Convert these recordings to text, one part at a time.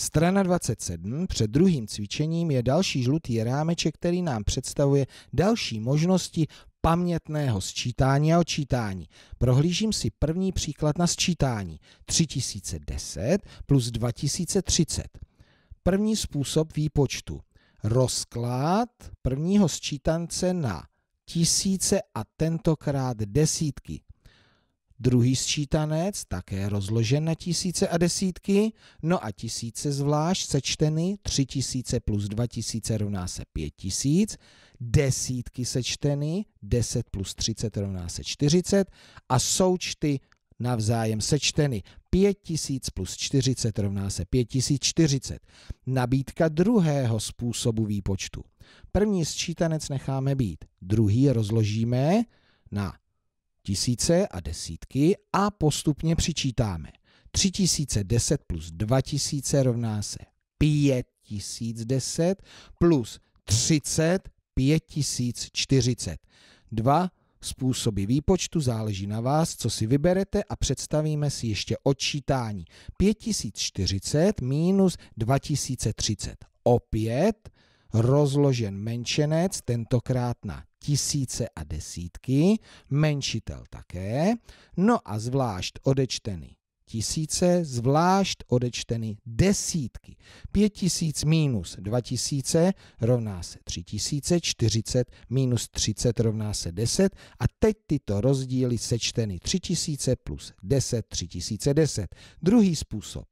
Strana 27 před druhým cvičením je další žlutý rámeček, který nám představuje další možnosti pamětného sčítání a odčítání. Prohlížím si první příklad na sčítání 3010 plus 2030. První způsob výpočtu. Rozklad prvního sčítance na tisíce a tentokrát desítky. Druhý sčítanec také rozložen na tisíce a desítky, no a tisíce zvlášť sečteny, tři tisíce plus dva tisíce rovná se pět tisíc, desítky sečteny, deset plus třicet rovná se čtyřicet a součty navzájem sečteny. 5000 plus 40 rovná se 5040. Nabídka druhého způsobu výpočtu. První sčítanec necháme být, druhý rozložíme na tisíce a desítky a postupně přičítáme. 3010 plus 2000 rovná se 5010 plus 30 5040. Dva způsoby výpočtu záleží na vás, co si vyberete a představíme si ještě odčítání. 5040 minus 2030. Opět rozložen menšenec, tentokrát na tisíce a desítky, menšitel také, no a zvlášť odečteny tisíce, zvlášť odečteny desítky. Pět tisíc minus dva tisíce rovná se tři tisíce, čtyřicet minus třicet rovná se deset a teď tyto rozdíly sečteny tři tisíce plus deset, tři tisíce deset. Druhý způsob.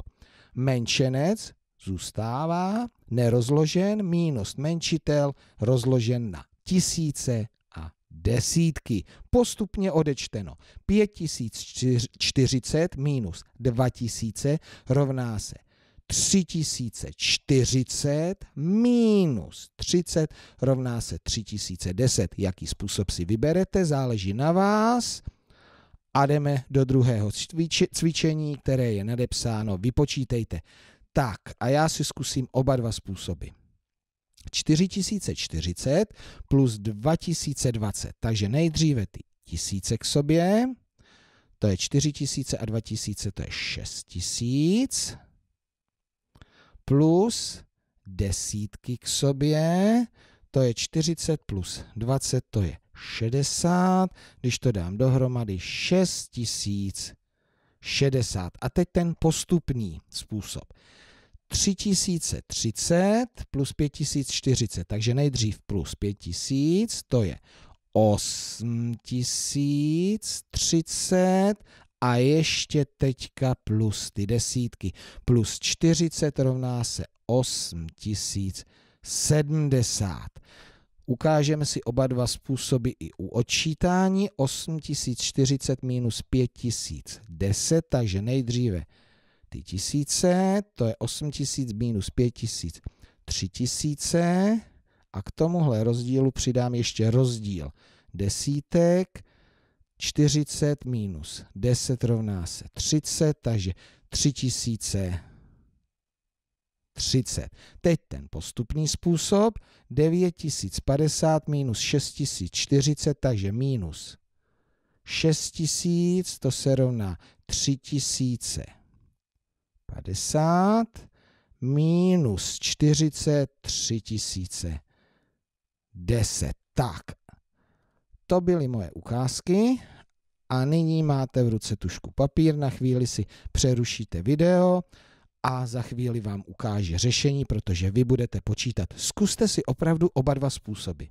Menšenec zůstává nerozložen minus menšitel rozložen na tisíce a desítky. Postupně odečteno 5040 minus 2000 rovná se 3040 minus 30 rovná se 3010. Jaký způsob si vyberete, záleží na vás. A jdeme do druhého cvičení, které je nadepsáno. Vypočítejte tak a já si zkusím oba dva způsoby. 4040 plus 2020. Takže nejdříve ty tisíce k sobě, to je 4000 a 2000, to je 6000, plus desítky k sobě, to je 40 plus 20, to je 60, když to dám dohromady 6000 60. A teď ten postupný způsob. 3030 plus 5040, takže nejdřív plus 5000, to je 8030 a ještě teďka plus ty desítky. Plus 40 rovná se 8070. Ukážeme si oba dva způsoby i u odčítání. 8040 minus 5010, takže nejdříve ty tisíce, to je 8000 minus 5000, 3000. A k tomuhle rozdílu přidám ještě rozdíl desítek, 40 minus 10 rovná se 30, takže 3000 30. Teď ten postupný způsob, 9050 minus 6040, takže minus 6000, to se rovná 3050 minus 40, 3010. Tak, to byly moje ukázky a nyní máte v ruce tušku papír, na chvíli si přerušíte video, a za chvíli vám ukáže řešení, protože vy budete počítat. Zkuste si opravdu oba dva způsoby.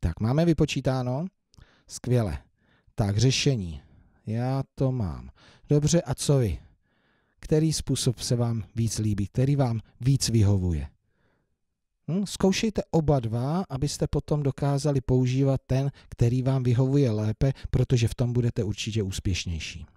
Tak, máme vypočítáno? Skvěle. Tak, řešení. Já to mám. Dobře, a co vy? Který způsob se vám víc líbí? Který vám víc vyhovuje? Hm? Zkoušejte oba dva, abyste potom dokázali používat ten, který vám vyhovuje lépe, protože v tom budete určitě úspěšnější.